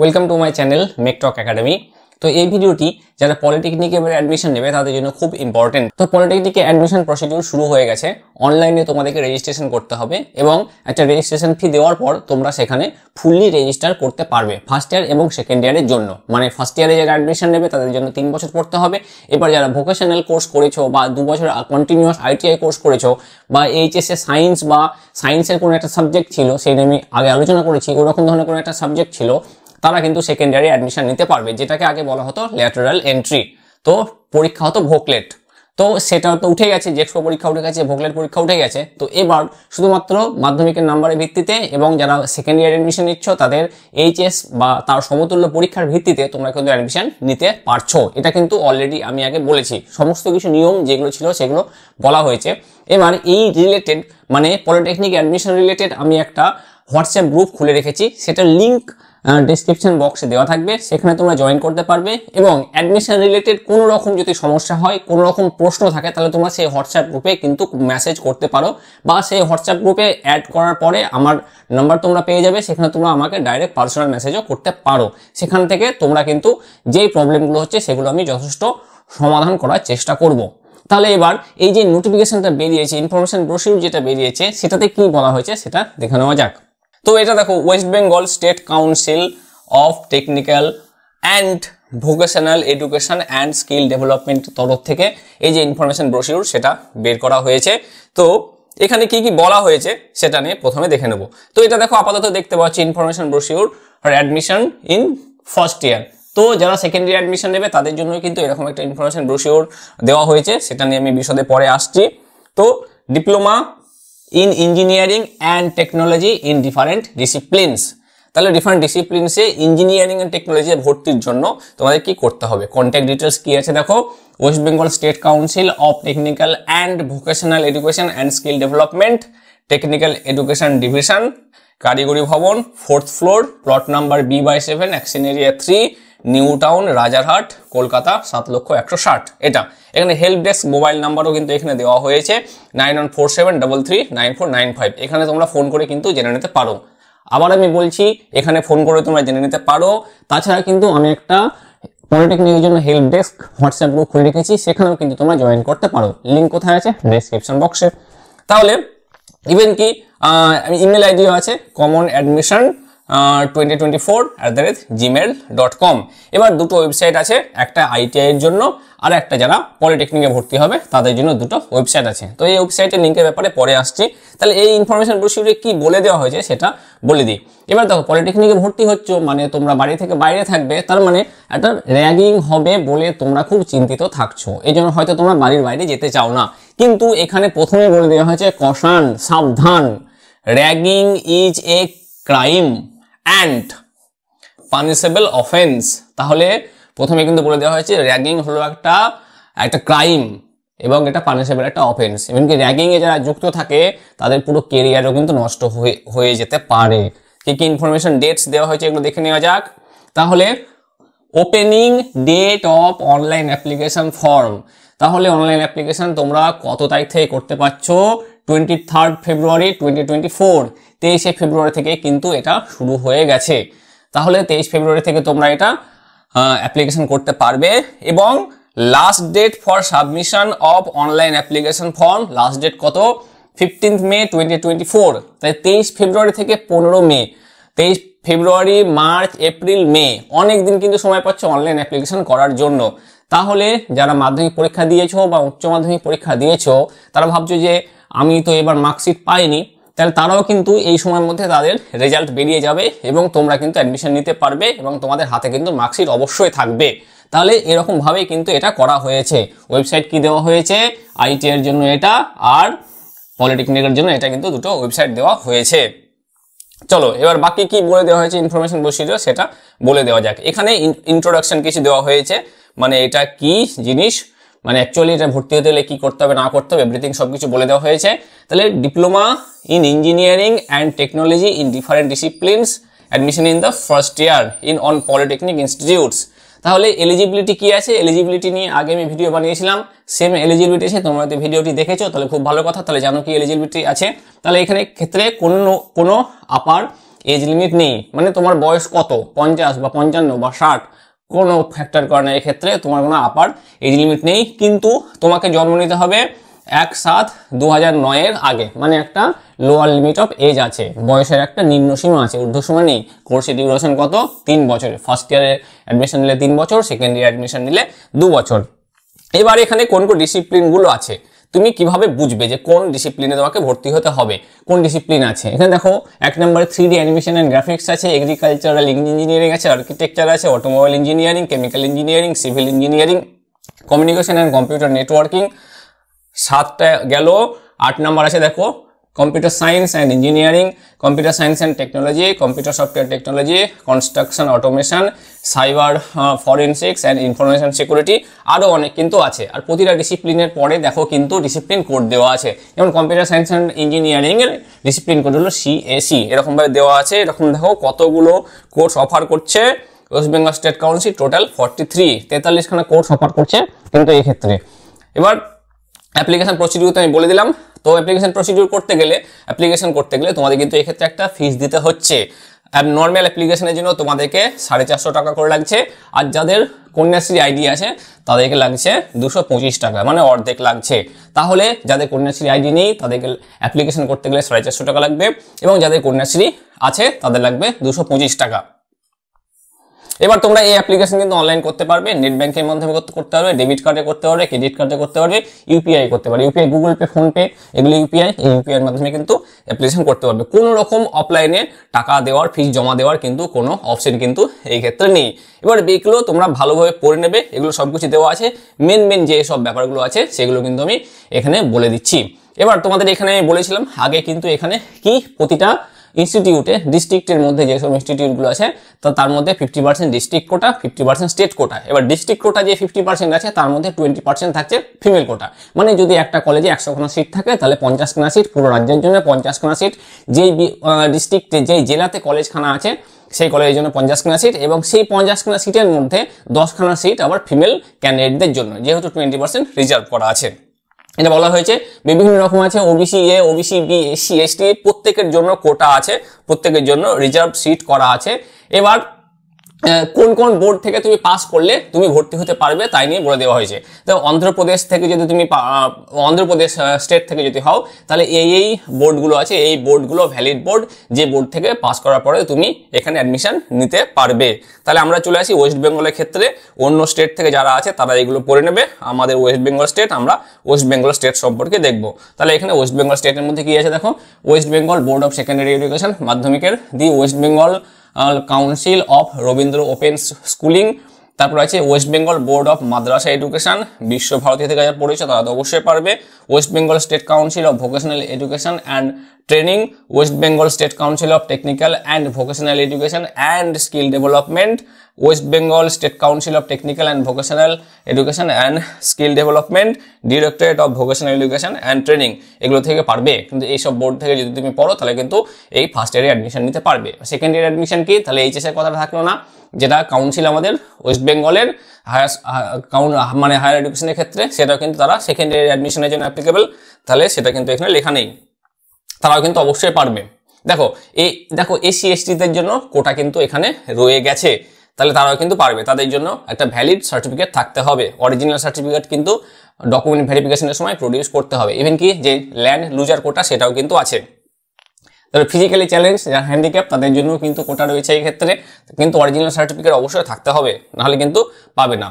Welcome to my channel Maketalk academy তো এই ভিডিওটি যারা পলিটেকনিকে এবার অ্যাডমিশন নেবে তাদের জন্য খুব ইম্পর্টেন্ট তো পলিটেকনিকে অ্যাডমিশন প্রসিডিউর শুরু হয়ে গেছে অনলাইনে তোমাদেরকে রেজিস্ট্রেশন করতে হবে এবং একটা রেজিস্ট্রেশন ফি দেওয়ার পর তোমরা সেখানে ফুললি রেজিস্টার করতে পারবে ফার্স্ট ইয়ার এবং সেকেন্ড ইয়ারের জন্য মানে ফার্স্ট ইয়ারে যারা অ্যাডমিশন নেবে তাদের জন্য তিন বছর পড়তে হবে এবার যারা ভোকেশনাল কোর্স করেছো বা দু বছর কন্টিনিউয়াস আইটিআই কোর্স করেছো বা এইচএসএ সায়েন্স বা সায়েন্সের কোনো একটা সাবজেক্ট ছিল সেই নিয়ে আমি আগে আলোচনা করেছি ওরকম ধরনের কোনো একটা সাবজেক্ট ছিল তারা কিন্তু সেকেন্ডারি অ্যাডমিশন নিতে পারবে যেটাকে আগে বলা হতো ল্যাটারাল এন্ট্রি তো পরীক্ষা হতো ভোকলেট তো সেটা তো উঠে গেছে জেক্সপো e পরীক্ষা উঠে গেছে ভোকলেট পরীক্ষা উঠে গেছে তো এবার শুধুমাত্র মাধ্যমিকের নাম্বারের ভিত্তিতে এবং যারা সেকেন্ড ইয়ার অ্যাডমিশন নিচ্ছ তাদের এইচএস বা তার সমতুল্য পরীক্ষার ভিত্তিতে তোমরা কিন্তু অ্যাডমিশন নিতে পারছো এটা কিন্তু অলরেডি আমি আগে বলেছি সমস্ত কিছু নিয়ম যেগুলো ছিল সেগুলো বলা হয়েছে এবার এই রিলেটেড মানে পলিটেকনিক অ্যাডমিশন রিলেটেড আমি একটা হোয়াটসঅ্যাপ গ্রুপ খুলে রেখেছি সেটার লিঙ্ক ডিসক্রিপশন বক্সে দেওয়া থাকবে সেখানে তোমরা জয়েন করতে পারবে এবং অ্যাডমিশন রিলেটেড কোনো রকম যদি সমস্যা হয় কোনো রকম প্রশ্ন থাকে তাহলে তোমরা সেই হোয়াটসঅ্যাপ গ্রুপে কিন্তু মেসেজ করতে পারো বা সেই হোয়াটসঅ্যাপ গ্রুপে অ্যাড করার পরে আমার নাম্বার তোমরা পেয়ে যাবে সেখানে তোমরা আমাকে ডাইরেক্ট পার্সোনাল মেসেজও করতে পারো সেখান থেকে তোমরা কিন্তু যেই প্রবলেমগুলো হচ্ছে সেগুলো আমি যথেষ্ট সমাধান করার চেষ্টা করব। তাহলে এবার এই যে নোটিফিকেশনটা বেরিয়েছে ইনফরমেশন ব্রোশিউর যেটা বেরিয়েছে সেটাতে কি বলা হয়েছে সেটা দেখে নেওয়া যাক তো এটা দেখো West Bengal state council of technical and vocational education and skill development তরফ থেকে এই যে ইনফরমেশন ব্রোশিউর সেটা বের করা হয়েছে তো এখানে কি কি বলা হয়েছে সেটা নিয়ে প্রথমে দেখে নেব তো এটা দেখো আপাতত দেখতে পাচ্ছি information brochure admission in first year তো যারা সেকেন্ড ইয়ার অ্যাডমিশন নেবে তাদের জন্য কিন্তু এরকম একটা ইনফরমেশন ব্রোশিওর দেওয়া হয়েছে সেটা নিয়ে আমি বিশদে পরে আসছি তো diploma in engineering and technology in different disciplines তাহলে ডিফারেন্ট ডিসিপ্লিনসে ইঞ্জিনিয়ারিং অ্যান্ড টেকনোলজি ভর্তির জন্য তোমাদের কি করতে হবে কন্ট্যাক্ট ডিটেলস কী আছে দেখো West Bengal state council of technical and vocational education and skill development technical education division Karigari Bhavan fourth floor plot number B by seven action area three New Town Rajarhat Kolkata সাত লক্ষ একশো ষাট এটা এখানে হেল্প ডেস্ক মোবাইল নাম্বারও কিন্তু এখানে দেওয়া হয়েছে nine one four seven double three nine four nine five এখানে তোমরা ফোন করে কিন্তু জেনে নিতে পারো আবার আমি বলছি এখানে ফোন করে তোমরা জেনে নিতে পারো তাছাড়া কিন্তু আমি একটা পলিটেকনিকের জন্য হেল্প ডেস্ক হোয়াটসঅ্যাপ গ্রুপ খুলে রেখেছি সেখানেও কিন্তু তোমরা জয়েন করতে পারো লিঙ্ক কোথায় আছে ডেসক্রিপশন বক্সে তাহলে ইভেন কি ইমেল আইডিও আছে common admission twenty twenty four at the rate gmail dot com এবার দুটো ওয়েবসাইট আছে একটা আইটিআইয়ের জন্য আর একটা যারা পলিটেকনিকে ভর্তি হবে তাদের জন্য দুটো ওয়েবসাইট আছে তো এই ওয়েবসাইটের লিঙ্কের ব্যাপারে পরে আসছি তাহলে এই ইনফরমেশন ব্রোশিউরে কি বলে দেওয়া হয়েছে সেটা বলে দিই এবার দেখো পলিটেকনিকে ভর্তি হচ্ছ মানে তোমরা বাড়ি থেকে বাইরে থাকবে তার মানে একটা র্যাগিং হবে বলে তোমরা খুব চিন্তিত থাকছো এই জন্য হয়তো তোমরা বাড়ির বাইরে যেতে চাও না কিন্তু এখানে প্রথমে বলে দেওয়া হয়েছে কষান সাবধান ragging is a crime and punishable offence তাহলে প্রথমে কিন্তু বলে দেওয়া হয়েছে র্যাগিং হলো একটা একটা ক্রাইম এবং এটা পানিসেবল একটা অফেন্স এমনকি র্যাগিংয়ে যারা যুক্ত থাকে তাদের পুরো কেরিয়ারও কিন্তু নষ্ট হয়ে যেতে পারে কি কি ইনফরমেশন ডেটস দেওয়া হয়েছে এগুলো দেখে নেওয়া যাক তাহলে opening date of online application form তাহলে অনলাইন অ্যাপ্লিকেশন তোমরা কত তারিখ থেকে করতে পারছো twenty third February twenty twenty four তেইশে ফেব্রুয়ারি থেকে কিন্তু এটা শুরু হয়ে গেছে তাহলে তেইশ ফেব্রুয়ারি থেকে তোমরা এটা অ্যাপ্লিকেশন করতে পারবে এবং last date for submission of online application form last date কত fifteenth May twenty twenty four তাই তেইশ ফেব্রুয়ারি থেকে পনেরো মে তেইশ ফেব্রুয়ারি মার্চ এপ্রিল মে অনেক দিন কিন্তু সময় পাচ্ছ অনলাইন অ্যাপ্লিকেশন করার জন্য তাহলে যারা মাধ্যমিক পরীক্ষা দিয়েছো বা উচ্চ মাধ্যমিক পরীক্ষা দিয়েছ তারা ভাবছো যে আমি তো এবার মার্কশিট পাইনি তাহলে তারাও কিন্তু এই সময়ের মধ্যে তাদের রেজাল্ট বেরিয়ে যাবে এবং তোমরা কিন্তু অ্যাডমিশন নিতে পারবে এবং তোমাদের হাতে কিন্তু মার্কশিট অবশ্যই থাকবে তাহলে এরকমভাবে কিন্তু এটা করা হয়েছে ওয়েবসাইট কি দেওয়া হয়েছে এর জন্য এটা আর পলিটেকনিকের জন্য এটা কিন্তু দুটো ওয়েবসাইট দেওয়া হয়েছে চলো এবার বাকি কি বলে দেওয়া হয়েছে ইনফরমেশন বসিয়ে সেটা বলে দেওয়া যাক এখানে ইন্ট্রোডাকশন কিছু দেওয়া হয়েছে মানে এটা কি জিনিস মানে অ্যাকচুয়ালি এটা ভর্তি হতে হলে কী করতে হবে না করতে হবে এভরিথিং সব কিছু বলে দেওয়া হয়েছে তাহলে diploma in engineering and technology in different disciplines admission in the first year in on polytechnic institutes তাহলে এলিজিবিলিটি কী আছে এলিজিবিলিটি নিয়ে আগে আমি ভিডিও বানিয়েছিলাম সেম এলিজিবিলিটি আছে তোমরা যদি ভিডিওটি দেখেছো তাহলে খুব ভালো কথা তাহলে জানো কি এলিজিবিলিটি আছে তাহলে এখানে ক্ষেত্রে কোনো কোনো আপার এজ লিমিট নেই মানে তোমার বয়স কত পঞ্চাশ বা পঞ্চান্ন বা ষাট কোনো ফ্যাক্টর করে না এক্ষেত্রে তোমার কোনো আপার এজ লিমিট নেই কিন্তু তোমাকে জন্ম নিতে হবে এক সাত দু নয়ের আগে মানে একটা লোয়ার লিমিট অফ এজ আছে বয়সের একটা নিম্ন সীমা আছে ঊর্ধ্বসীমা নেই কোর্সের ডিউরেশন কত তিন বছরে ফার্স্ট ইয়ারে অ্যাডমিশন নিলে তিন বছর সেকেন্ড ইয়ার অ্যাডমিশন নিলে দু বছর এবার এখানে কোন কোন ডিসিপ্লিনগুলো আছে তুমি কিভাবে বুঝবে যে কোন ডিসিপ্লিনে তোমাকে ভর্তি হতে হবে কোন ডিসিপ্লিন আছে এখানে দেখো এক নম্বরে three D animation and graphics আছে এগ্রিকালচারাল ইঞ্জিনিয়ারিং আছে আর্কিটেকচার আছে automobile engineering chemical engineering civil engineering communication and computer networking সাতটা গেল আট নাম্বার আছে দেখো computer science and engineering computer science and technology computer software technology construction automation cyber forensics and information security আরও অনেক কিন্তু আছে আর প্রতিটা ডিসিপ্লিনের পরে দেখো কিন্তু ডিসিপ্লিন কোড দেওয়া আছে যেমন কম্পিউটার সায়েন্স অ্যান্ড ইঞ্জিনিয়ারিংয়ের ডিসিপ্লিন কোড হলো সিএসি এরকমভাবে দেওয়া আছে এরকম দেখো কতগুলো কোর্স অফার করছে West Bengal state council total forty three তেতাল্লিশখানা কোর্স অফার করছে কিন্তু এক্ষেত্রে এবার অ্যাপ্লিকেশন প্রসিডিউর তো আমি বলে দিলাম তো অ্যাপ্লিকেশন প্রসিডিউর করতে গেলে অ্যাপ্লিকেশন করতে গেলে তোমাদের কিন্তু এক্ষেত্রে একটা ফিস দিতে হচ্ছে নর্মাল অ্যাপ্লিকেশনের জন্য তোমাদেরকে সাড়ে চারশো টাকা করে লাগছে আর যাদের কন্যাশ্রী আইডি আছে তাদেরকে লাগছে দুশো পঁচিশ টাকা মানে অর্ধেক লাগছে তাহলে যাদের কন্যাশ্রী আইডি নেই তাদেরকে অ্যাপ্লিকেশন করতে গেলে সাড়ে চারশো টাকা লাগবে এবং যাদের কন্যাশ্রী আছে তাদের লাগবে দুশো পঁচিশ টাকা এবার তোমরা এই অ্যাপ্লিকেশন কিন্তু অনলাইন করতে পারবে নেট ব্যাংকের মাধ্যমে করতে পারবে ডেবিট কার্ডে করতে পারবে ক্রেডিট কার্ডে করতে পারবে ইউপিআই করতে পারবে ইউপিআই গুগল পে ফোনপে এগুলো ইউপিআই এই ইউপিআই এর মাধ্যমে কিন্তু অ্যাপ্লিকেশন করতে পারবে কোনো রকম অফলাইনে টাকা দেওয়ার ফিস জমা দেওয়ার কিন্তু কোনো অপশন কিন্তু এই ক্ষেত্রে নেই এবার এগুলো তোমরা ভালোভাবে পড়ে নেবে এগুলো সব কিছু দেওয়া আছে মেন মেন যে সব ব্যাপারগুলো আছে সেগুলো কিন্তু আমি এখানে বলে দিচ্ছি এবার তোমাদের এখানে আমি বলেছিলাম আগে কিন্তু এখানে কি প্রতিটা ইনস্টিটিউটে ডিস্ট্রিক্টের মধ্যে যেসব ইনস্টিটিউটগুলো আছে তো তার মধ্যে fifty percent district quota fifty percent state quota এবার ডিস্ট্রিক্ট কোটা যে ফিফটি পার্সেন্ট আছে তার মধ্যে টোয়েন্টি পার্সেন্ট থাকছে ফিমেল কোটা মানে যদি একটা কলেজে একশোখানা সিট থাকে তাহলে পঞ্চাশখানা সিট পুরো রাজ্যের জন্য পঞ্চাশখানা সিট যেই ডিস্ট্রিক্টে যেই জেলাতে কলেজখানা আছে সেই কলেজের জন্য পঞ্চাশখানা সিট এবং সেই পঞ্চাশখানা সিটের মধ্যে দশখানা সিট আবার ফিমেল ক্যান্ডিডেটদের জন্য যেহেতু টোয়েন্টি পার্সেন্ট রিজার্ভ করা আছে এটা বলা হয়েছে বিভিন্ন রকম আছে OBC A OBC B SC ST প্রত্যেকের জন্য কোটা আছে প্রত্যেকের জন্য রিজার্ভ সিট করা আছে এবার কোন কোন বোর্ড থেকে তুমি পাস করলে তুমি ভর্তি হতে পারবে তাই নিয়ে বলে দেওয়া হয়েছে তো অন্ধ্রপ্রদেশ থেকে যদি তুমি অন্ধ্রপ্রদেশ স্টেট থেকে যদি হও তাহলে এই এই বোর্ডগুলো আছে এই বোর্ডগুলো ভ্যালিড বোর্ড যে বোর্ড থেকে পাস করার পরে তুমি এখানে অ্যাডমিশন নিতে পারবে তাহলে আমরা চলে আসি ওয়েস্ট বেঙ্গলের ক্ষেত্রে অন্য স্টেট থেকে যারা আছে তারা এগুলো পড়ে নেবে আমাদের ওয়েস্ট বেঙ্গল স্টেট আমরা ওয়েস্ট বেঙ্গল স্টেট সম্পর্কে দেখব তাহলে এখানে ওয়েস্ট বেঙ্গল স্টেটের মধ্যে কী আছে দেখো West Bengal board of secondary education মাধ্যমিকের the West Bengal council of Rabindra open schooling তারপর আছে West Bengal board of Madrasah education Visva Bharati থেকে যারা পড়েছে তারা তো অবশ্যই পারবে West Bengal state council of vocational education and training West Bengal state council of technical and vocational education and skill development West Bengal state council of technical and vocational education and skill development directorate of vocational education and training এগুলো থেকে পারবে কিন্তু এইসব board থেকে যদি তুমি পড়ো তাহলে কিন্তু এই ফার্স্ট ইয়ারে অ্যাডমিশন নিতে পারবে সেকেন্ড ইয়ার অ্যাডমিশন কি তাহলে এইচএসের কথা থাকলো না যেটা কাউন্সিল আমাদের ওয়েস্ট বেঙ্গলের হায়ার মানে হায়ার এডুকেশনের ক্ষেত্রে সেটা কিন্তু তারা সেকেন্ড ইয়ার অ্যাডমিশনের জন্য অ্যাপ্লিকেবল তাহলে সেটা কিন্তু এখানে লেখা নেই তারাও কিন্তু অবশ্যই পারবে দেখো এই দেখো এসসি এসটিদের জন্য কোটা কিন্তু এখানে রয়ে গেছে তাহলে তারাও কিন্তু পারবে তাদের জন্য একটা ভ্যালিড সার্টিফিকেট থাকতে হবে অরিজিনাল সার্টিফিকেট কিন্তু ডকুমেন্ট ভেরিফিকেশনের সময় প্রডিউস করতে হবে ইভেন কি যে ল্যান্ড লুজার কোটা সেটাও কিন্তু আছে তবে ফিজিক্যালি চ্যালেঞ্জ যারা হ্যান্ডিক্যাপ তাদের জন্য কিন্তু কোটা রয়েছে এই ক্ষেত্রে কিন্তু অরিজিনাল সার্টিফিকেট অবশ্যই থাকতে হবে নাহলে কিন্তু পাবে না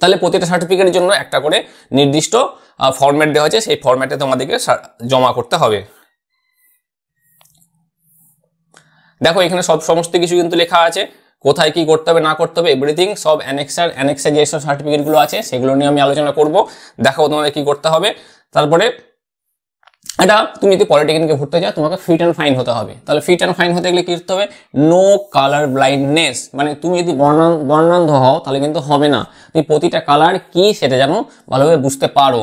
তাহলে প্রতিটা সার্টিফিকেটের জন্য একটা করে নির্দিষ্ট ফর্ম্যাট দেওয়া হয়েছে সেই ফর্ম্যাটে তোমাদেরকে জমা করতে হবে দেখো এখানে সব সমস্ত কিছু কিন্তু লেখা আছে কোথায় কি করতে হবে না করতে হবে এভরিথিং সব অ্যানেক্সার অ্যানেক্সার যেসব সার্টিফিকেটগুলো আছে সেগুলো নিয়ে আমি আলোচনা করব দেখাবো তোমাদের কি করতে হবে তারপরে এটা তুমি যদি পলিটেকনিকে ভরতে যাও তোমাকে ফিট অ্যান্ড ফাইন হতে হবে তাহলে ফিট অ্যান্ড ফাইন হতে গেলে কী করতে হবে নো কালার ব্লাইন্ডনেস মানে তুমি যদি বর্ণান্ধ হও তাহলে কিন্তু হবে না তুমি প্রতিটা কালার কি সেটা যেন ভালোভাবে বুঝতে পারো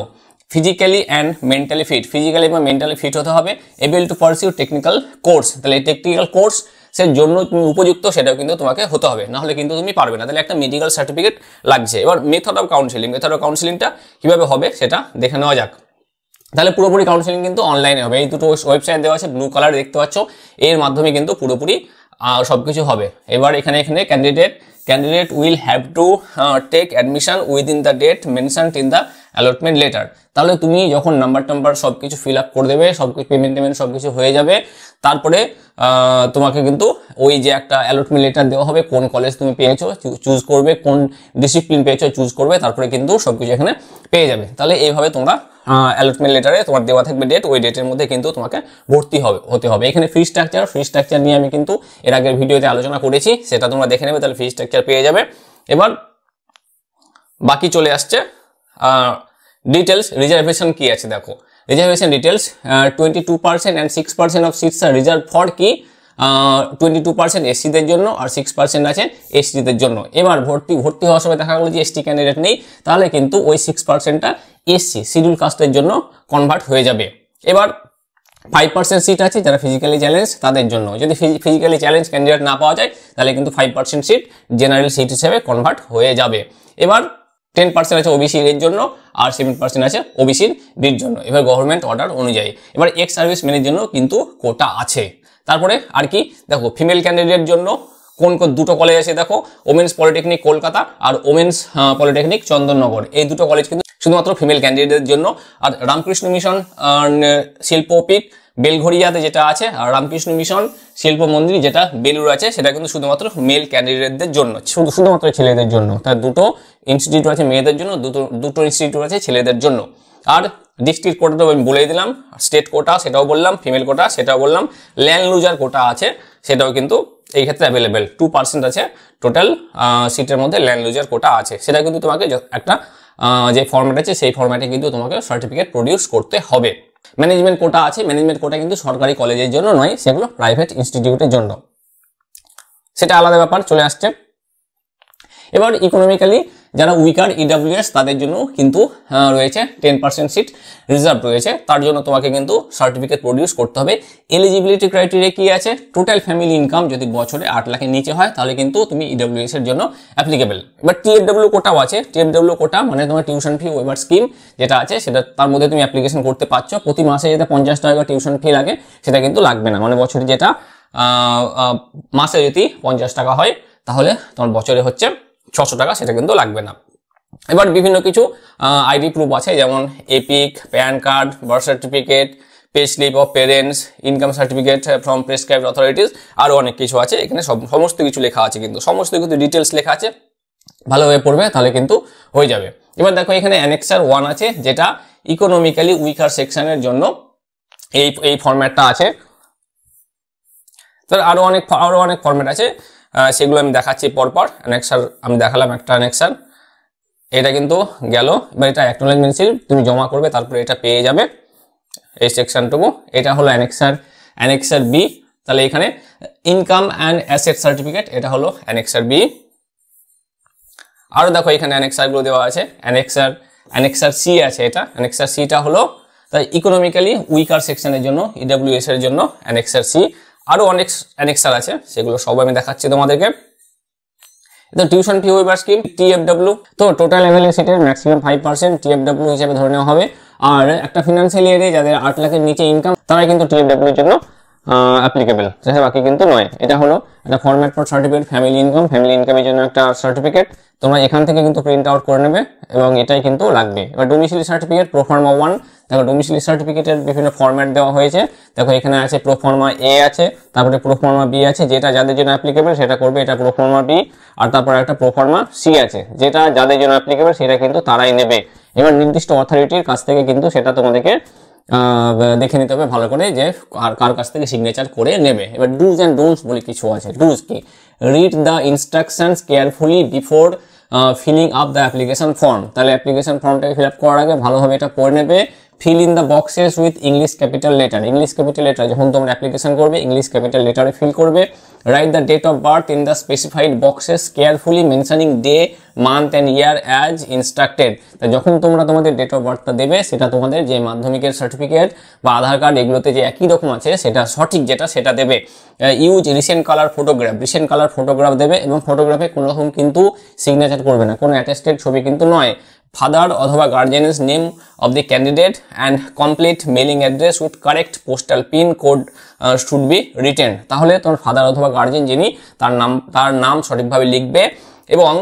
physically and mentally fit physically বা মেন্টালি ফিট হতে হবে able to pursue technical course তাহলে টেকনিক্যাল কোর্স সে জন্য তুমি উপযুক্ত সেটাও কিন্তু তোমাকে হতে হবে না হলে কিন্তু তুমি পারবে না তাহলে একটা মেডিকেল সার্টিফিকেট লাগছে এবার method of counselling method of কাউন্সিলিংটা কীভাবে হবে সেটা দেখে নেওয়া যাক তাহলে পুরোপুরি কাউন্সিলিং কিন্তু অনলাইনে হবে এই দুটো ওয়েবসাইট দেওয়া আছে ব্লু কালার দেখতে পাচ্ছ এর মাধ্যমে কিন্তু পুরোপুরি সব কিছু হবে এবার এখানে এখানে candidate candidate will have to take admission within the date mention in the allotment letter তাহলে তুমি যখন নাম্বার টাম্বার সব কিছু ফিল আপ করে দেবে সব কিছু পেমেন্ট টেমেন্ট সব কিছু হয়ে যাবে তারপরে তোমাকে কিন্তু ওই যে একটা অ্যালটমেন্ট লেটার দেওয়া হবে কোন কলেজ তুমি পেয়েছো চুজ করবে কোন ডিসিপ্লিন পেয়েছো চুজ করবে তারপরে কিন্তু সব কিছু এখানে পেয়ে যাবে তাহলে এইভাবে তোমরা অ্যালটমেন্ট লেটারে তোমার দেওয়া থাকবে ডেট ওই ডেটের মধ্যে কিন্তু তোমাকে ভর্তি হবে হতে হবে এখানে ফ্রি স্ট্রাকচার ফ্রি স্ট্রাকচার নিয়ে আমি কিন্তু এর আগের ভিডিওতে আলোচনা করেছি সেটা তোমরা দেখে নেবে তাহলে ফি স্ট্রাকচার পেয়ে যাবে এবার বাকি চলে আসছে ডিটেলস রিজার্ভেশন কি আছে দেখো reservation details twenty and six percent of seats are reserve for কি টোয়েন্টি টু পার্সেন্ট এসসিদের জন্য আর সিক্স পার্সেন্ট আছে এসসিদের জন্য এবার ভর্তি ভর্তি হওয়ার সময় দেখা গেল যে এসটি ক্যান্ডিডেট নেই তাহলে কিন্তু ওই সিক্স পার্সেন্টটা এসসি শিডিউল কাস্টের জন্য কনভার্ট হয়ে যাবে এবার ফাইভ পার্সেন্ট সিট আছে যারা ফিজিক্যালি চ্যালেঞ্জ তাদের জন্য যদি ফিজিক্যালি চ্যালেঞ্জ ক্যান্ডিডেট না পাওয়া যায় তাহলে কিন্তু five percent seat general seat হিসেবে কনভার্ট হয়ে যাবে এবার টেন পার্সেন্ট আছে ওবিসির এর জন্য আর সেভেন পার্সেন্ট আছে ওবিসির বির জন্য এবার গভর্নমেন্ট অর্ডার অনুযায়ী এবার এক্স সার্ভিস ম্যানের জন্য কিন্তু কোটা আছে তারপরে আর কি দেখো ফিমেল ক্যান্ডিডেটের জন্য কোন কোন দুটো কলেজ আছে দেখো ওমেন্স পলিটেকনিক কলকাতা আর ওমেন্স পলিটেকনিক চন্দননগর এই দুটো কলেজ কিন্তু শুধুমাত্র ফিমেল ক্যান্ডিডেটদের জন্য আর রামকৃষ্ণ মিশন শিল্পপীঠ বেলঘড়িয়াতে যেটা আছে আর রামকৃষ্ণ মিশন শিল্প মন্দির যেটা বেলুর আছে সেটা কিন্তু শুধুমাত্র মেল ক্যান্ডিডেটদের জন্য শুধুমাত্র ছেলেদের জন্য তার দুটো ইনস্টিটিউট আছে মেয়েদের জন্য দুটো দুটো ইনস্টিটিউট আছে ছেলেদের জন্য আর ডিস্ট্রিক্ট কোটা তো আমি বলেই দিলাম স্টেট কোটা সেটাও বললাম ফিমেল কোটা সেটাও বললাম ল্যান্ড লুজার কোটা আছে সেটাও কিন্তু এই ক্ষেত্রে অ্যাভেলেবেল টু পার্সেন্ট আছে টোটাল সিটের মধ্যে ল্যান্ড লুজার কোটা আছে সেটা কিন্তু তোমাকে একটা যে ফর্ম্যাট আছে সেই ফর্ম্যাটে কিন্তু তোমাকে সার্টিফিকেট প্রডিউস করতে হবে ম্যানেজমেন্ট কোটা আছে ম্যানেজমেন্ট কোটা কিন্তু সরকারি কলেজের জন্য নয় সেগুলো প্রাইভেট ইনস্টিটিউটের জন্য সেটা আলাদা ব্যাপার চলে আসছে এবার ইকোনমিক্যালি যারা উইকার ইডাব্লিউএস e তাদের জন্য কিন্তু রয়েছে টেন পার্সেন্ট সিট রিজার্ভ রয়েছে তার জন্য তোমাকে কিন্তু সার্টিফিকেট প্রডিউস করতে হবে এলিজিবিলিটি ক্রাইটেরিয়া কি আছে টোটাল ফ্যামিলি ইনকাম যদি বছরে আট লাখের নিচে হয় তাহলে কিন্তু তুমি ইডাব্লিউএস e এর জন্য অ্যাপ্লিকেবল এবার টিএফডাব্লিউ কোটাও আছে টিএফডাব্লিউ কোটা মানে তোমার টিউশন ফি ওয়েবার স্কিম যেটা আছে সেটা তার মধ্যে তুমি অ্যাপ্লিকেশন করতে পারছো প্রতি মাসে যেটা পঞ্চাশ টাকা টিউশন ফি লাগে সেটা কিন্তু লাগবে না মানে বছরে যেটা মাসে যদি পঞ্চাশ টাকা হয় তাহলে তোমার বছরে হচ্ছে ছশো টাকা সেটা কিন্তু লাগবে না এবার বিভিন্ন কিছু আইডি প্রুফ আছে যেমন EPIC PAN card birth certificate pay slip of parents income certificate from prescribe authorities আরও অনেক কিছু আছে এখানে সমস্ত কিছু লেখা আছে কিন্তু সমস্ত কিছু ডিটেলস লেখা আছে ভালোভাবে পড়বে তাহলে কিন্তু হয়ে যাবে এবার দেখো এখানে অ্যানেক্সার ওয়ান আছে যেটা ইকোনমিক্যালি উইকার সেকশনের জন্য এই এই ফর্ম্যাটটা আছে তার আরও অনেক আরও অনেক ফর্ম্যাট আছে সেগুলো আমি দেখাচ্ছি পরপর অ্যানেক্সার আমি দেখালাম একটা অ্যানেক্সার এটা কিন্তু গেল এবার এটা অ্যাকনোলেজমেন্ট সিল তুমি জমা করবে তারপরে এটা পেয়ে যাবে এই সেকশানটুকু এটা হলো অ্যানেক্সার অ্যানেক্সার বি তাহলে এখানে ইনকাম অ্যান্ড অ্যাসেট সার্টিফিকেট এটা হলো অ্যানেক্সার বি আরও দেখো এখানে অ্যানেক্সারগুলো দেওয়া আছে অ্যানেক্সার অ্যানেক্সার সি আছে এটা অ্যানেক্সার সিটা হলো তাই ইকোনমিক্যালি উইকার সেকশনের জন্য ইডাব্লিউএস এর জন্য অ্যানেক্সার সি আরও অনেক অ্যানেক্সার আছে সেগুলো সব আমি দেখাচ্ছি তোমাদেরকে তো tuition fee waiver scheme TFW তো টোটাল লেভেলে সেটার ম্যাক্সিমাম ফাইভ পার্সেন্ট টিএফডব্লিউ হিসেবে ধরে নেওয়া হবে আর একটা ফিনান্সিয়াল ইয়ারে যাদের আট লাখের নিচে ইনকাম তারা কিন্তু এর জন্য অ্যাপ্লিকেবল সেটা বাকি কিন্তু নয় এটা হলো একটা format for certificate family income family ইনকামের জন্য একটা সার্টিফিকেট তোমরা এখান থেকে কিন্তু প্রিন্ট আউট করে নেবে এবং এটাই কিন্তু লাগবে এবার ডোমিসিলি সার্টিফিকেট প্রোফার্মা ওয়ান দেখো ডোমিসিলি সার্টিফিকেটের বিভিন্ন ফর্ম্যাট দেওয়া হয়েছে দেখো এখানে আছে প্রোফর্মা এ আছে তারপরে প্রোফর্মা বি আছে যেটা যাদের জন্য অ্যাপ্লিকেবল সেটা করবে এটা প্রোফর্মা বি আর তারপরে একটা প্রোফর্মা সি আছে যেটা যাদের জন্য অ্যাপ্লিকেবল সেটা কিন্তু তারাই নেবে এবার নির্দিষ্ট অথরিটির কাছ থেকে কিন্তু সেটা তোমাদেরকে দেখে নিতে হবে ভালো করে যে আর কার কাছ থেকে সিগনেচার করে নেবে এবার ডুজ অ্যান্ড ডোন্টস বলে কিছু আছে ডুজ কি read the instructions carefully before filling up the application form তাহলে অ্যাপ্লিকেশন ফর্মটাকে ফিল আপ করার আগে ভালোভাবে এটা করে নেবে fill in the boxes with English capital letter English capital letter যখন তোমরা অ্যাপ্লিকেশন করবে ইংলিশ ক্যাপিটাল লেটারে ফিল করবে write the date of birth in the specified boxes carefully mentioning day month and year as instructed তা যখন তোমরা তোমাদের date of বার্থটা দেবে সেটা তোমাদের যে মাধ্যমিকের সার্টিফিকেট বা আধার কার্ড এগুলোতে যে একই রকম আছে সেটা সঠিক যেটা সেটা দেবে use recent colour photograph recent colour photograph দেবে এবং ফটোগ্রাফে কোনো রকম কিন্তু সিগনেচার করবে না কোনো অ্যাটেস্টেড ছবি কিন্তু নয় ফাদার অথবা guardian's name of the candidate and complete mailing address would correct postal pin code should be written তাহলে তোমার ফাদার অথবা গার্জেন যিনি তার নাম তার নাম সঠিকভাবে লিখবে এবং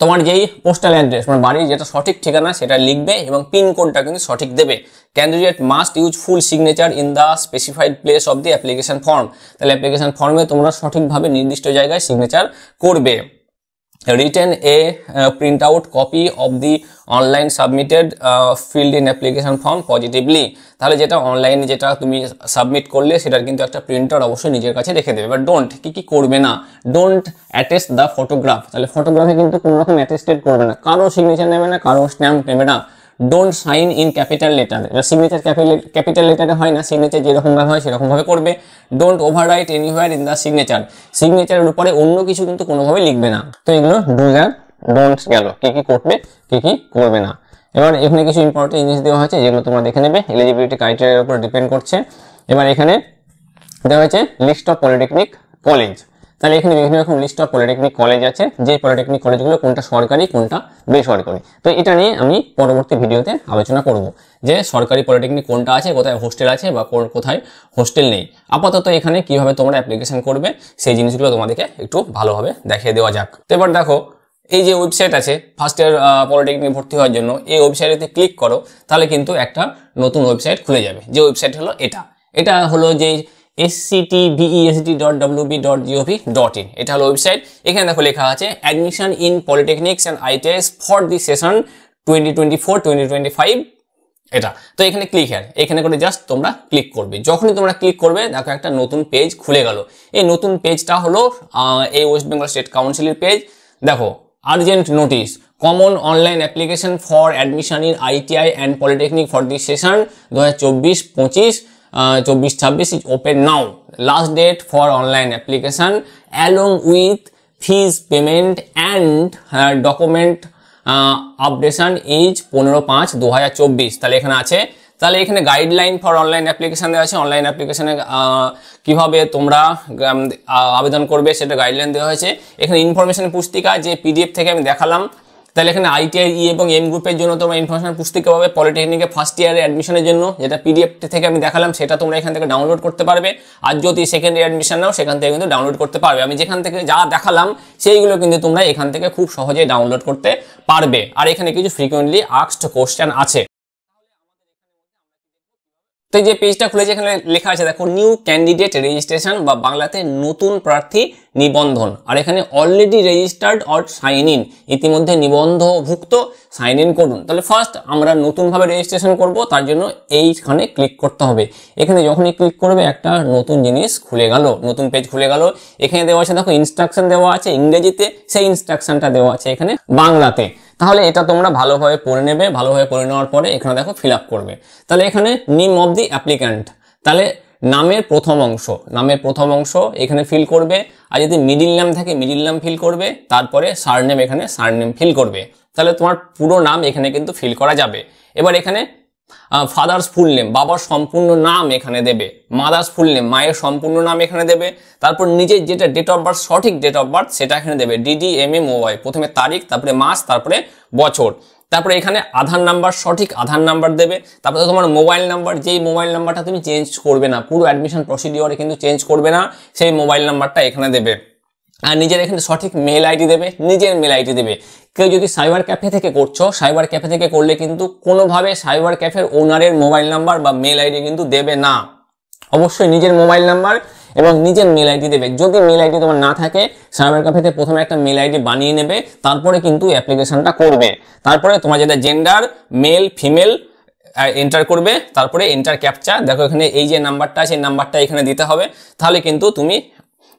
তোমার যেই পোস্টাল অ্যাড্রেস মানে বাড়ির যেটা সঠিক ঠিকানা সেটা লিখবে এবং পিন কোডটা কিন্তু সঠিক দেবে candidate must use full signature in the specified place of the application form তাহলে অ্যাপ্লিকেশন ফর্মে তোমরা সঠিকভাবে নির্দিষ্ট জায়গায় সিগনেচার করবে written a print out copy of the online submitted filled in application form positively তাহলে যেটা অনলাইনে যেটা তুমি সাবমিট করলে সেটার কিন্তু একটা প্রিন্টার অবশ্যই নিজের কাছে রেখে দেবে বা ডোন্ট কি কি করবে না ডোন্ট অ্যাটেস্ট দ্য ফটোগ্রাফ তাহলে ফটোগ্রাফে কিন্তু কোনো রকম অ্যাটেস্টেড করবে না কারো সিগনেচার নেবে না কারো স্ট্যাম্প নেবে না don't sign in capital letter এবার সিগনেচার ক্যাপিটাল লেটারে হয় না সিগনেচার যেরকমভাবে হয় সেরকমভাবে করবে don't overwrite anywhere in the signature সিগনেচারের উপরে অন্য কিছু কিন্তু কোনোভাবে লিখবে না তো এগুলো ডু আর ডোন্ট গেল কী কী করবে কী কী করবে না এবার এখানে কিছু ইম্পর্টেন্ট জিনিস দেওয়া হয়েছে যেগুলো তোমরা দেখে নেবে এলিজিবিলিটি ক্রাইটেরিয়ার উপর ডিপেন্ড করছে এবার এখানে দেওয়া হয়েছে লিস্ট অফ পলিটেকনিক কলেজ তাহলে এখানে বিভিন্ন রকম লিস্ট অফ পলিটেকনিক কলেজ আছে যে পলিটেকনিক কলেজগুলো কোনটা সরকারি কোনটা বেসরকারি তো এটা নিয়ে আমি পরবর্তী ভিডিওতে আলোচনা করব যে সরকারি পলিটেকনিক কোনটা আছে কোথায় হোস্টেল আছে বা কোথায় হোস্টেল নেই আপাতত এখানে কিভাবে তোমরা অ্যাপ্লিকেশন করবে সেই জিনিসগুলো তোমাদেরকে একটু ভালোভাবে দেখিয়ে দেওয়া যাক তো এবার দেখো এই যে ওয়েবসাইট আছে ফার্স্ট ইয়ার পলিটেকনিক ভর্তি হওয়ার জন্য এই ওয়েবসাইটে ক্লিক করো তাহলে কিন্তু একটা নতুন ওয়েবসাইট খুলে যাবে যে ওয়েবসাইট হলো এটা এটা হলো যে sctbest.wb.gov.in e এটা হলো ওয়েবসাইট এখানে দেখো লেখা আছে admission in polytechnics and ITIs for the session twenty twenty four twenty twenty five এটা তো এখানে ক্লিক হ্যার এখানে করে জাস্ট তোমরা ক্লিক করবে যখনই তোমরা ক্লিক করবে দেখো একটা নতুন পেজ খুলে গেল এই নতুন পেজটা হলো এই ওয়েস্ট বেঙ্গল স্টেট কাউন্সিলের পেজ দেখো urgent notice common online application for admission in ITI and polytechnic for the session দু হাজার চব্বিশ পঁচিশ চব্বিশ ছাব্বিশ is open now last date for online application along with fees payment and document updation is পনেরো পাঁচ দু তাহলে এখানে আছে তাহলে এখানে গাইডলাইন ফর অনলাইন অ্যাপ্লিকেশান দেওয়া আছে অনলাইন অ্যাপ্লিকেশানে কীভাবে তোমরা আবেদন করবে সেটা গাইডলাইন দেওয়া হয়েছে এখানে ইনফরমেশান পুস্তিকা যে পিডিএফ থেকে আমি দেখালাম তাহলে এখানে আইটিআই ই e এবং এম গ্রুপের জন্য তোমরা ইনফরমেশন পুস্তিকে পাবে পলিটেকনিকে ফার্স্ট ইয়ারের অ্যাডমিশনের জন্য যেটা পিডিএফ থেকে আমি দেখালাম সেটা তোমরা এখান থেকে ডাউনলোড করতে পারবে আর যদি সেকেন্ড ইয়ার অ্যাডমিশন নাও সেখান থেকে কিন্তু ডাউনলোড করতে পারবে আমি যেখান থেকে যা দেখালাম সেইগুলো কিন্তু তোমরা এখান থেকে খুব সহজেই ডাউনলোড করতে পারবে আর এখানে কিছু ফ্রিকোয়েন্টলি আক্সড কোশ্চেন আছে তো যে পেজটা খুলেছে এখানে লেখা আছে দেখো নিউ ক্যান্ডিডেট রেজিস্ট্রেশন বা বাংলাতে নতুন প্রার্থী নিবন্ধন আর এখানে already registered or sign in ইতিমধ্যে নিবন্ধভুক্ত সাইন ইন করুন তাহলে ফার্স্ট আমরা নতুনভাবে রেজিস্ট্রেশন করব তার জন্য এইখানে ক্লিক করতে হবে এখানে যখনই ক্লিক করবে একটা নতুন জিনিস খুলে গেল নতুন পেজ খুলে গেল এখানে দেওয়া আছে দেখো ইনস্ট্রাকশন দেওয়া আছে ইংরেজিতে সেই ইনস্ট্রাকশনটা দেওয়া আছে এখানে বাংলাতে তাহলে এটা তোমরা ভালোভাবে পড়ে নেবে ভালোভাবে পড়ে নেওয়ার পরে এখানে দেখো ফিল করবে তাহলে এখানে নিম অব দি অ্যাপ্লিক্যান্ট তাহলে নামের প্রথম অংশ নামের প্রথম অংশ এখানে ফিল করবে আর যদি মিডিল নাম থাকে মিডিল নাম ফিল করবে তারপরে সারনেম এখানে সারনেম ফিল করবে তাহলে তোমার পুরো নাম এখানে কিন্তু ফিল করা যাবে এবার এখানে ফাদার্স ফুল নেম বাবার সম্পূর্ণ নাম এখানে দেবে মাদার্স ফুল নেম মায়ের সম্পূর্ণ নাম এখানে দেবে তারপর নিজের যেটা ডেট অফ বার্থ সঠিক ডেট অফ বার্থ সেটা এখানে দেবে ডিডি এম এম ওয়াই প্রথমে তারিখ তারপরে মাস তারপরে বছর তারপরে এখানে আধার নাম্বার সঠিক আধার নাম্বার দেবে তারপরে তোমার মোবাইল নাম্বার যেই মোবাইল নাম্বারটা তুমি চেঞ্জ করবে না পুরো অ্যাডমিশন প্রসিডিওরে কিন্তু চেঞ্জ করবে না সেই মোবাইল নাম্বারটা এখানে দেবে আর নিজের এখানে সঠিক মেল আইডি দেবে নিজের মেল আইডি দেবে কেউ যদি সাইবার ক্যাফে থেকে করছো সাইবার ক্যাফে থেকে করলে কিন্তু কোনোভাবে সাইবার ক্যাফের ওনারের মোবাইল নাম্বার বা মেল আইডি কিন্তু দেবে না অবশ্যই নিজের মোবাইল নাম্বার এবং নিজের মেল আইডি দেবে যদি মেল আইডি তোমার না থাকে সাইবার ক্যাফেতে প্রথমে একটা মেল আইডি বানিয়ে নেবে তারপরে কিন্তু অ্যাপ্লিকেশনটা করবে তারপরে তোমার যেটা জেন্ডার মেল ফিমেল এন্টার করবে তারপরে এন্টার ক্যাপচা দেখো এখানে এই যে নাম্বারটা এই নাম্বারটা এখানে দিতে হবে তাহলে কিন্তু তুমি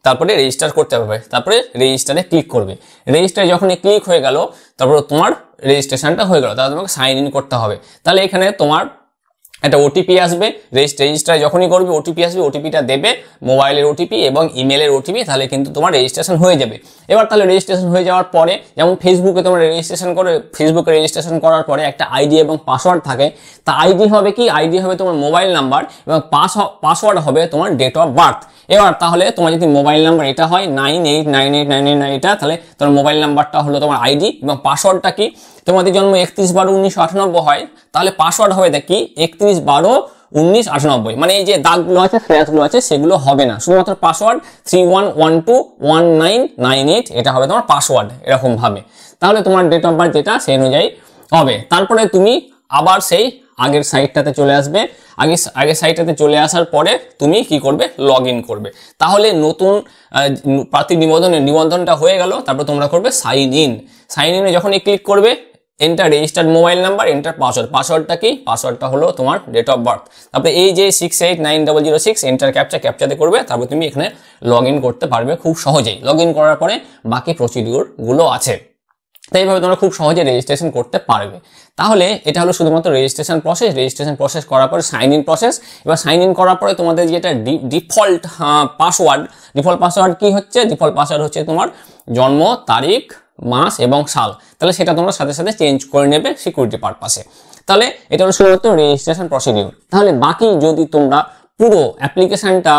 তারপরে রেজিস্টার করতে হবে তারপরে রেজিস্টারে ক্লিক করবে রেজিস্টারে যখন ক্লিক হয়ে গেল তারপরে তোমার রেজিস্ট্রেশনটা হয়ে গেল তাহলে তোমাকে সাইন ইন করতে হবে তাহলে এখানে তোমার একটা ওটিপি আসবে রেজিস্টার যখনই করবে ওটিপি আসবে ওটিপিটা দেবে মোবাইলের ওটিপি এবং ইমেলের ওটিপি তাহলে কিন্তু তোমার রেজিস্ট্রেশন হয়ে যাবে এবার তাহলে রেজিস্ট্রেশন হয়ে যাওয়ার পরে যেমন ফেসবুকে তোমরা রেজিস্ট্রেশন করে ফেসবুকে রেজিস্ট্রেশন করার পরে একটা আইডি এবং পাসওয়ার্ড থাকে তা আইডি হবে কি আইডি হবে তোমার মোবাইল নাম্বার এবং পাসওয়ার্ড হবে তোমার ডেট অফ বার্থ এবার তাহলে তোমার যদি মোবাইল নাম্বার এটা হয় nine eight nine eight nine eight nine এটা তাহলে তোমার মোবাইল নাম্বারটা হলো তোমার আইডি এবং পাসওয়ার্ডটা কি তোমাদের জন্ম একত্রিশ বারো উনিশশো আটানব্বই হয় তাহলে পাসওয়ার্ড হবে দেখি একত্রিশ বারো উনিশ আটানব্বই মানে এই যে দাগগুলো আছে স্ল্যাশগুলো আছে সেগুলো হবে না শুধুমাত্র password three one one two one nine nine eight এটা হবে তোমার পাসওয়ার্ড এরকমভাবে তাহলে তোমার ডেট অফ বার্থ যেটা সেই অনুযায়ী হবে তারপরে তুমি আবার সেই আগের সাইটটাতে চলে আসবে আগে আগের সাইটটাতে চলে আসার পরে তুমি কি করবে লগ করবে তাহলে নতুন প্রার্থী নিবন্ধনের নিবন্ধনটা হয়ে গেল তারপর তোমরা করবে সাইন ইন সাইন ইনে যখনই ক্লিক করবে enter registered mobile number enter password পাসওয়ার্ডটা কি পাসওয়ার্ডটা হলো তোমার ডেট অফ বার্থ তারপরে এই যে six eight nine double zero six enter captcha ক্যাপচারে করবে তারপর তুমি এখানে লগ ইন করতে পারবে খুব সহজেই লগ ইন করার পরে বাকি প্রসিডিওরগুলো আছে তো এইভাবে তোমরা খুব সহজে রেজিস্ট্রেশন করতে পারবে তাহলে এটা হলো শুধুমাত্র রেজিস্ট্রেশন প্রসেস রেজিস্ট্রেশন প্রসেস করার পরে সাইন ইন প্রসেস এবার সাইন ইন করার পরে তোমাদের যেটা ডিফল্ট পাসওয়ার্ড ডিফল্ট পাসওয়ার্ড কি হচ্ছে ডিফল্ট পাসওয়ার্ড হচ্ছে তোমার জন্ম তারিখ মাস এবং সাল তাহলে সেটা তোমরা সাথে সাথে চেঞ্জ করে নেবে সিকিউরিটি পারপাসে তাহলে এটা হলো শুধুমাত্র রেজিস্ট্রেশন প্রসিডিউর তাহলে বাকি যদি তোমরা পুরো অ্যাপ্লিকেশানটা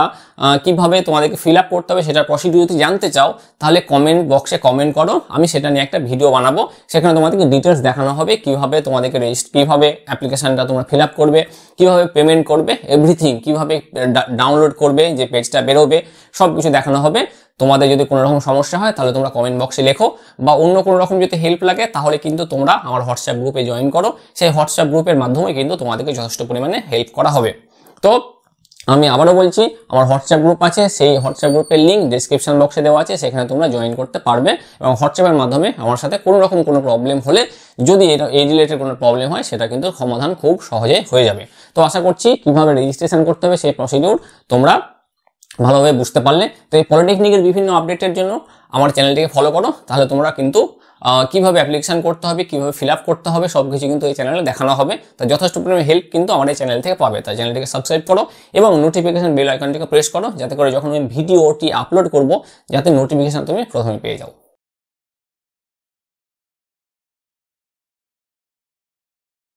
কিভাবে তোমাদেরকে ফিল আপ করতে হবে সেটার প্রসিডিউ যদি জানতে চাও তাহলে কমেন্ট বক্সে কমেন্ট করো আমি সেটা নিয়ে একটা ভিডিও বানাবো সেখানে তোমাদেরকে ডিটেলস দেখানো হবে কিভাবে তোমাদেরকে রেজিস্ট কীভাবে অ্যাপ্লিকেশানটা তোমরা ফিল আপ করবে কিভাবে পেমেন্ট করবে এভরিথিং কিভাবে ডাউনলোড করবে যে পেজটা বেরোবে সব কিছু দেখানো হবে তোমাদের যদি কোনো রকম সমস্যা হয় তাহলে তোমরা কমেন্ট বক্সে লেখো বা অন্য কোনো রকম যদি হেল্প লাগে তাহলে কিন্তু তোমরা আমার হোয়াটসঅ্যাপ গ্রুপে জয়েন করো সেই হোয়াটসঅ্যাপ গ্রুপের মাধ্যমে কিন্তু তোমাদেরকে যথেষ্ট পরিমাণে হেল্প করা হবে তো আমি আবারও বলছি আমার হোয়াটসঅ্যাপ গ্রুপ আছে সেই হোয়াটসঅ্যাপ গ্রুপের লিঙ্ক ডিসক্রিপশন বক্সে দেওয়া আছে সেখানে তোমরা জয়েন করতে পারবে এবং হোয়াটসঅ্যাপের মাধ্যমে আমার সাথে কোনো রকম কোনো প্রবলেম হলে যদি এটা এই রিলেটেড কোনো প্রবলেম হয় সেটা কিন্তু সমাধান খুব সহজে হয়ে যাবে তো আশা করছি কিভাবে রেজিস্ট্রেশন করতে হবে সেই প্রসিডিউর তোমরা ভালোভাবে বুঝতে পারলে তো এই পলিটেকনিকের বিভিন্ন আপডেটের জন্য আমার চ্যানেলটিকে ফলো করো তাহলে তোমরা কিন্তু কীভাবে অ্যাপ্লিকেশান করতে হবে কীভাবে ফিল আপ করতে হবে সব কিছু কিন্তু এই চ্যানেলে দেখানো হবে তা যথেষ্ট পরিমাণে হেল্প কিন্তু আমার এই চ্যানেল থেকে পাবে তাই চ্যানেলটিকে সাবস্ক্রাইব করো এবং নোটিফিকেশান বেল আইকনটিকে প্রেস করো যাতে করে যখন আমি ভিডিওটি আপলোড করব যাতে নোটিফিকেশান তুমি প্রথমে পেয়ে যাও